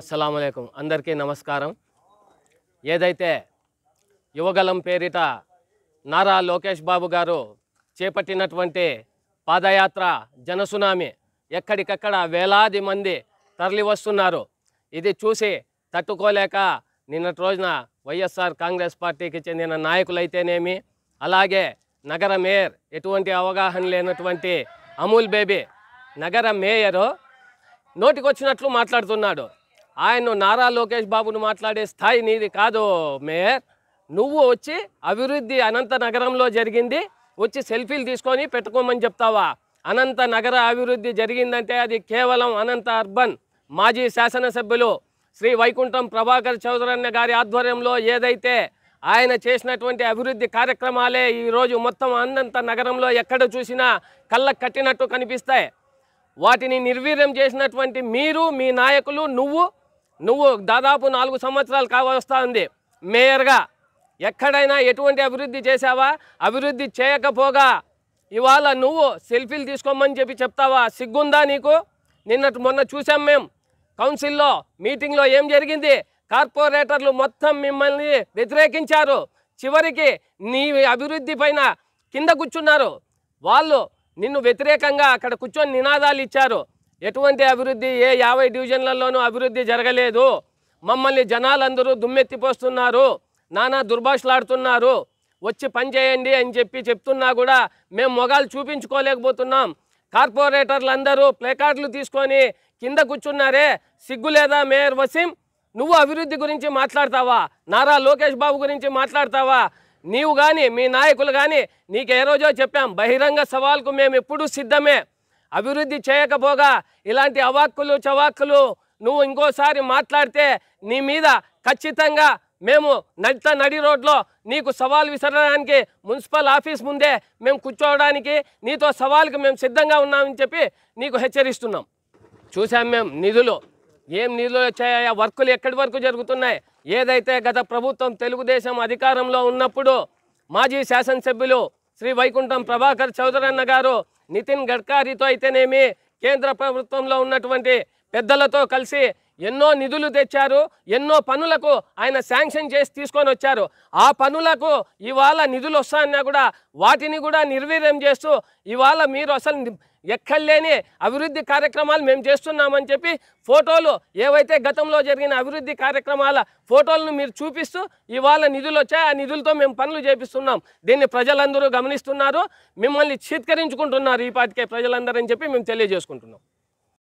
అస్సలం అయికం అందరికీ నమస్కారం ఏదైతే యువగలం పేరిట నారా లోకేష్ బాబు గారు చేపట్టినటువంటి పాదయాత్ర జనసునామి ఎక్కడికక్కడ వేలాది మంది తరలి వస్తున్నారు ఇది చూసి తట్టుకోలేక నిన్నటి రోజున వైఎస్ఆర్ కాంగ్రెస్ పార్టీకి చెందిన నాయకులైతేనేమి అలాగే నగర మేయర్ ఎటువంటి అవగాహన లేనటువంటి అమూల్ బేబీ నగర మేయరు నోటికొచ్చినట్లు మాట్లాడుతున్నాడు ఆయన నారా లోకేష్ బాబును మాట్లాడే స్థాయి నీది కాదు మేయర్ నువ్వు వచ్చి అభివృద్ధి అనంత నగరంలో జరిగింది వచ్చి సెల్ఫీలు తీసుకొని పెట్టుకోమని చెప్తావా అనంత నగర అభివృద్ధి జరిగిందంటే అది కేవలం అనంత అర్బన్ మాజీ శాసనసభ్యులు శ్రీ వైకుంఠం ప్రభాకర్ చౌదరన్న గారి ఆధ్వర్యంలో ఏదైతే ఆయన చేసినటువంటి అభివృద్ధి కార్యక్రమాలే ఈరోజు మొత్తం అనంత నగరంలో ఎక్కడ చూసినా కళ్ళకు కట్టినట్టు కనిపిస్తాయి వాటిని నిర్వీర్యం చేసినటువంటి మీరు మీ నాయకులు నువ్వు నువ్వు దాదాపు నాలుగు సంవత్సరాలు కావస్తా ఉంది మేయర్గా ఎక్కడైనా ఎటువంటి అభివృద్ధి చేశావా అభివృద్ధి చేయకపోగా ఇవాళ నువ్వు సెల్ఫీలు తీసుకోమని చెప్పి చెప్తావా సిగ్గుందా నీకు నిన్న మొన్న చూసాం మేము కౌన్సిల్లో మీటింగ్లో ఏం జరిగింది కార్పొరేటర్లు మొత్తం మిమ్మల్ని వ్యతిరేకించారు చివరికి నీ అభివృద్ధి పైన కింద కూర్చున్నారు వాళ్ళు నిన్ను వ్యతిరేకంగా అక్కడ కూర్చొని నినాదాలు ఇచ్చారు ఎటువంటి అభివృద్ధి ఏ యాభై డివిజన్లలోనూ అభివృద్ధి జరగలేదు మమ్మల్ని జనాలందరూ దుమ్మెత్తిపోస్తున్నారు నానా దుర్భాషలాడుతున్నారు వచ్చి పనిచేయండి అని చెప్పి చెప్తున్నా కూడా మేము మొగాలు చూపించుకోలేకపోతున్నాం కార్పొరేటర్లందరూ ప్లేకార్డులు తీసుకొని కింద కూర్చున్నారే సిగ్గు లేదా మేయర్ వసీం నువ్వు అభివృద్ధి గురించి మాట్లాడతావా నారా లోకేష్ బాబు గురించి మాట్లాడతావా నీవు కానీ మీ నాయకులు కానీ నీకు ఏ రోజో చెప్పాం బహిరంగ సవాల్కు మేము ఎప్పుడూ సిద్ధమే అభివృద్ధి చేయకపోగా ఇలాంటి అవాక్కులు చవాక్కులు నువ్వు ఇంకోసారి మాట్లాడితే నీ మీద ఖచ్చితంగా మేము నడిత నడి రోడ్లో నీకు సవాల్ విసరడానికి మున్సిపల్ ఆఫీస్ ముందే మేము కూర్చోవడానికి నీతో సవాల్కి మేము సిద్ధంగా ఉన్నామని చెప్పి నీకు హెచ్చరిస్తున్నాం చూసాం మేము నిధులు ఏం నిధులు వచ్చాయా వర్కులు ఎక్కడి వరకు జరుగుతున్నాయి ఏదైతే గత ప్రభుత్వం తెలుగుదేశం అధికారంలో ఉన్నప్పుడు మాజీ శాసనసభ్యులు శ్రీ వైకుంఠం ప్రభాకర్ చౌదరన్న గారు నితిన్ గడ్కరీతో అయితేనేమి కేంద్ర ప్రభుత్వంలో ఉన్నటువంటి పెద్దలతో కలిసి ఎన్నో నిధులు తెచ్చారు ఎన్నో పనులకు ఆయన శాంక్షన్ చేసి తీసుకొని వచ్చారు ఆ పనులకు ఇవాళ నిధులు వస్తాయన్నా కూడా వాటిని కూడా నిర్వీర్యం చేస్తూ ఇవాళ మీరు అసలు ఎక్కర్లేని అభివృద్ధి కార్యక్రమాలు మేము చేస్తున్నామని చెప్పి ఫోటోలు ఏవైతే గతంలో జరిగిన అభివృద్ధి కార్యక్రమాల ఫోటోలను మీరు చూపిస్తూ ఇవాళ నిధులు వచ్చాయి ఆ నిధులతో మేము పనులు చేపిస్తున్నాం దీన్ని ప్రజలందరూ గమనిస్తున్నారు మిమ్మల్ని చీత్కరించుకుంటున్నారు ఈ పాటికే అని చెప్పి మేము తెలియజేసుకుంటున్నాం